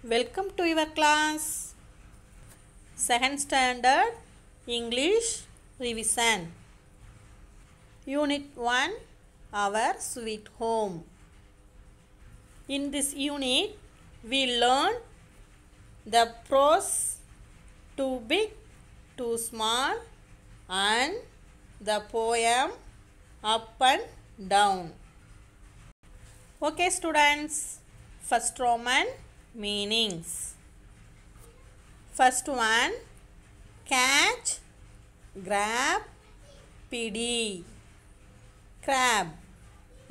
Welcome to your class. Second standard English revision. Unit 1 Our Sweet Home. In this unit, we learn the pros too big, too small, and the poem up and down. Okay, students. First Roman meanings. First one catch, grab, pd. Crab,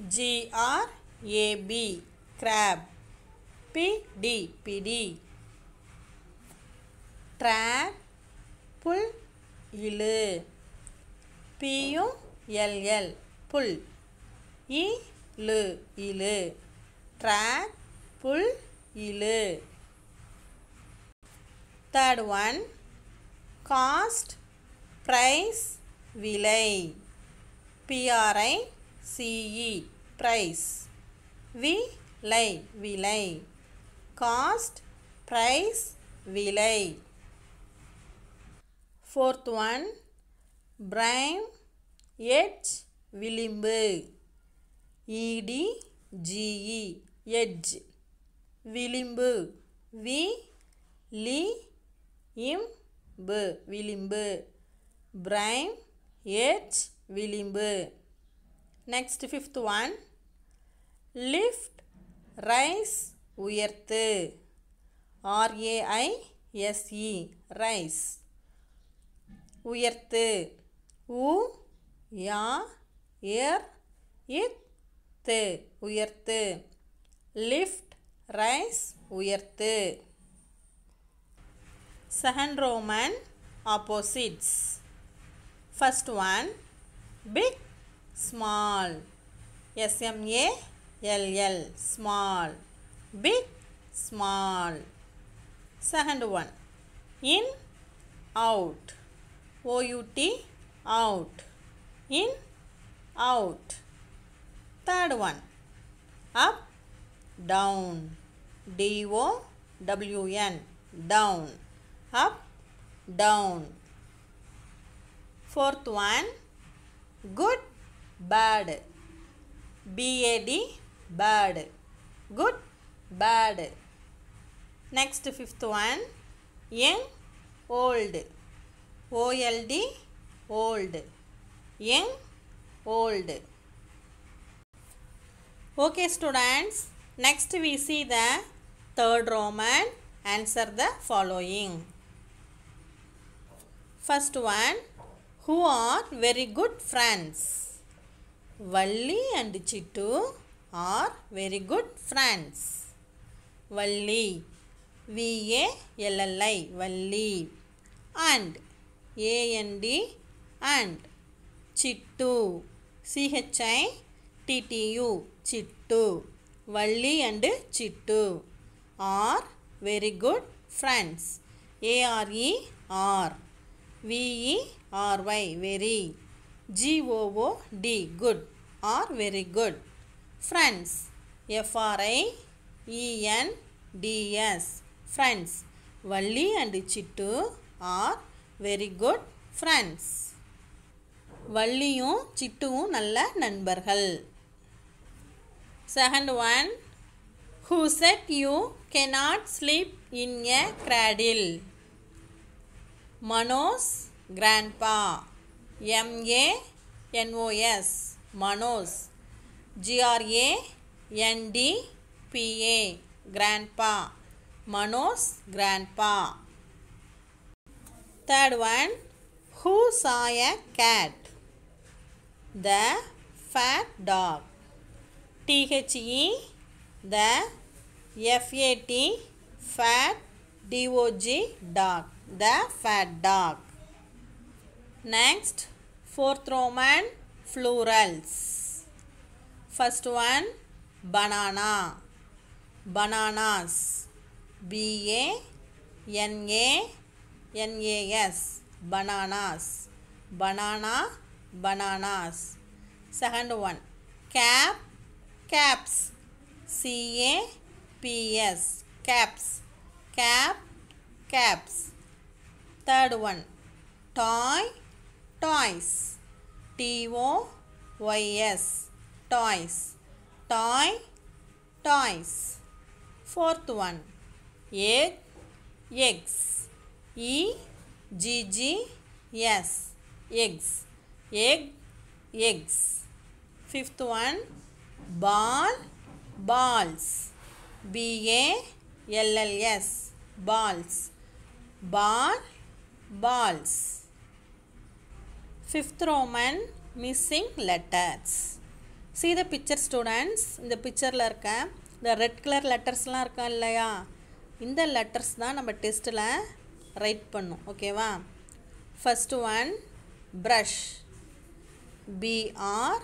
G R A B, crab, P D P D. Trap, pull, இழு பியும் LL புல் இ லு இலு track pull இழு third one cost price விலை P R I C E price விலை விலை cost price விலை fourth one prime edge விளிம்பு E D G E e edge விளிம்பு வி லி இம்பு விளிம்பு பிரைம் எச் விளிம்பு next fifth one lift raise உயர்த்து ஆர்ஏஐ எஸ்இ ரைஸ் உயர்த்து உ யா ஏர் இத் உயர்த்து லிஃப்ட் Rice, உயர்த்து second roman opposites first one big small s m a l l small big small second one in out o u t out in out third one up down D O W N down up down fourth one good bad B A D bad good bad next fifth one young old O L D old young old okay students next we see the third Roman answer the following. First one, who are very good friends? Valli and Chittu are very good friends. Valli, V-A-L-L-I, Valli. And, A-N-D, and. Chittu, C-H-I-T-T-U, Chittu. Valli and Chittu. Are very good friends ARE are VE very GOO D good are very good friends FRI EN friends Valli and Chittu are very good friends வள்ளியும் சிட்டுவும் நல்ல நண்பர்கள் second one who said you cannot sleep in a cradle? Manos, grandpa. M-A-N-O-S, Manos. G-R-A-N-D-P-A, grandpa. Manos, grandpa. Third one, who saw a cat? The fat dog. T-H-E the FAT fat dog dog the fat dog next fourth roman florals. first one banana bananas b a n a n a s bananas banana bananas second one cap caps C-A-P-S. Caps. Cap. Caps. Third one. Toy. Toys. T-O-Y-S. Toys. Toy. Toys. Fourth one. Egg. Eggs. E. G. G. S. Eggs. Egg. Eggs. Fifth one. Ball balls BALLS balls ball balls fifth Roman missing letters see the picture students இந்த பிக்சரில் இருக்க இந்த red colour லெட்டர்ஸ்லாம் இருக்கா இல்லையா இந்த letters தான் நம்ம டெஸ்ட்டில் ரைட் பண்ணும் ஓகேவா first one brush BR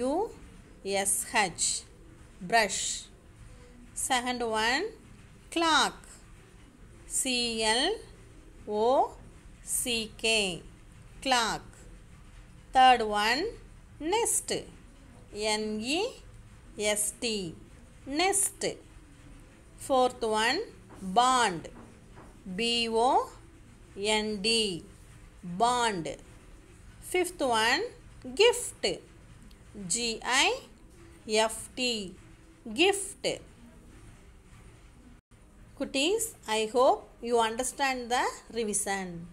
USH brush. Second one, clock. C L O C K. Clock. Third one, nest. N E S T. Nest. Fourth one, bond. B O N D. Bond. Fifth one, gift. G I F T gift Cuties, I hope you understand the revision.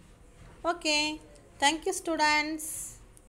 Okay. Thank you students.